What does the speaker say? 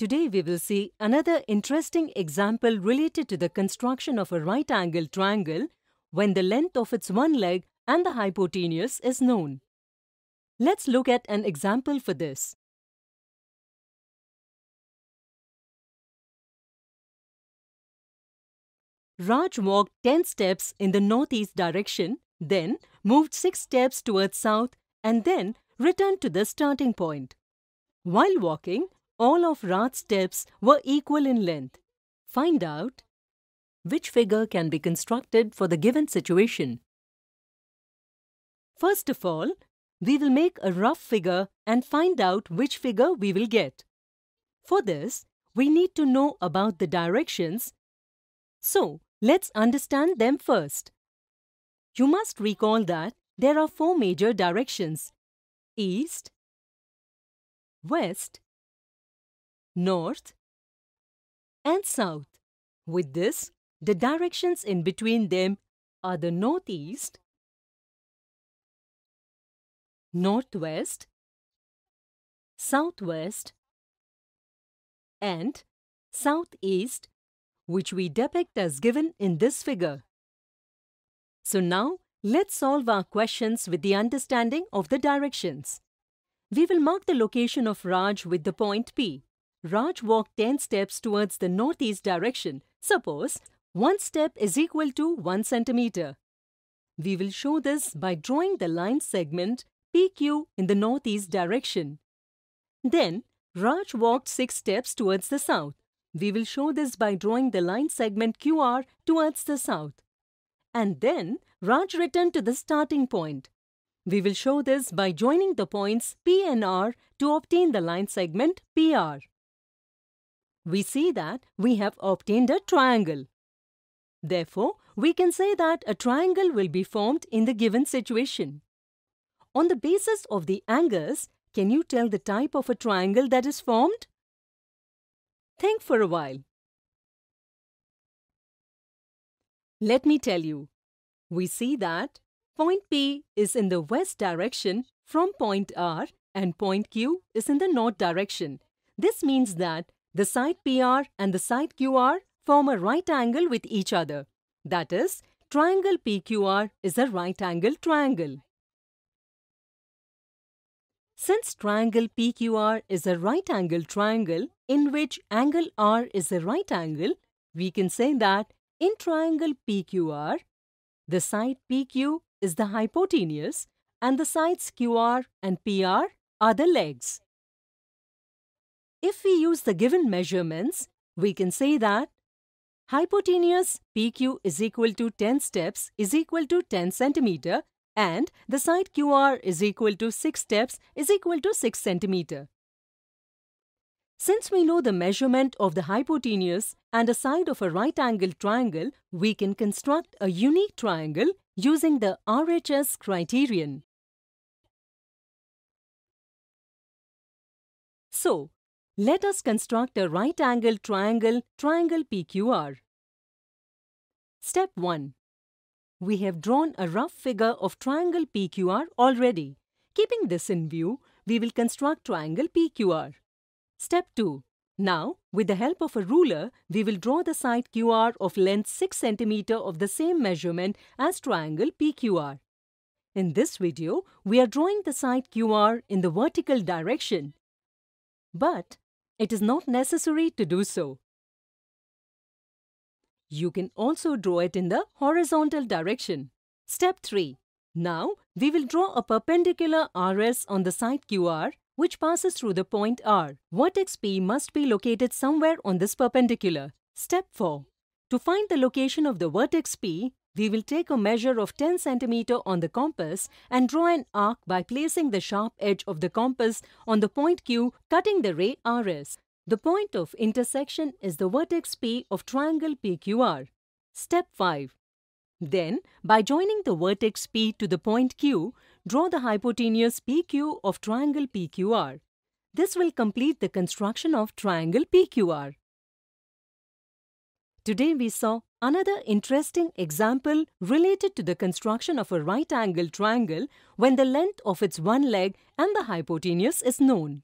Today we will see another interesting example related to the construction of a right angle triangle when the length of its one leg and the hypotenuse is known. Let's look at an example for this. Raj walked 10 steps in the northeast direction, then moved 6 steps towards south and then returned to the starting point. While walking, all of Rat's steps were equal in length. Find out which figure can be constructed for the given situation. First of all, we will make a rough figure and find out which figure we will get. For this, we need to know about the directions. So, let's understand them first. You must recall that there are four major directions. East, West, north, and south. With this, the directions in between them are the northeast, northwest, southwest, and southeast, which we depict as given in this figure. So now, let's solve our questions with the understanding of the directions. We will mark the location of Raj with the point P. Raj walked 10 steps towards the northeast direction. Suppose 1 step is equal to 1 centimeter. We will show this by drawing the line segment PQ in the northeast direction. Then, Raj walked 6 steps towards the south. We will show this by drawing the line segment QR towards the south. And then, Raj returned to the starting point. We will show this by joining the points P and R to obtain the line segment PR we see that we have obtained a triangle. Therefore, we can say that a triangle will be formed in the given situation. On the basis of the angles, can you tell the type of a triangle that is formed? Think for a while. Let me tell you. We see that point P is in the west direction from point R and point Q is in the north direction. This means that the side PR and the side QR form a right angle with each other. That is, triangle PQR is a right angle triangle. Since triangle PQR is a right angle triangle in which angle R is a right angle, we can say that in triangle PQR, the side PQ is the hypotenuse and the sides QR and PR are the legs. If we use the given measurements, we can say that hypotenuse PQ is equal to 10 steps is equal to 10 centimeter and the side QR is equal to 6 steps is equal to 6 centimeter. Since we know the measurement of the hypotenuse and a side of a right angle triangle, we can construct a unique triangle using the RHS criterion. So, let us construct a right-angle triangle, triangle PQR. Step 1. We have drawn a rough figure of triangle PQR already. Keeping this in view, we will construct triangle PQR. Step 2. Now, with the help of a ruler, we will draw the side QR of length 6 cm of the same measurement as triangle PQR. In this video, we are drawing the side QR in the vertical direction. But it is not necessary to do so. You can also draw it in the horizontal direction. Step 3. Now, we will draw a perpendicular RS on the side QR which passes through the point R. Vertex P must be located somewhere on this perpendicular. Step 4. To find the location of the vertex P, we will take a measure of 10 cm on the compass and draw an arc by placing the sharp edge of the compass on the point Q, cutting the ray RS. The point of intersection is the vertex P of triangle PQR. Step 5. Then, by joining the vertex P to the point Q, draw the hypotenuse PQ of triangle PQR. This will complete the construction of triangle PQR. Today we saw another interesting example related to the construction of a right angled triangle when the length of its one leg and the hypotenuse is known.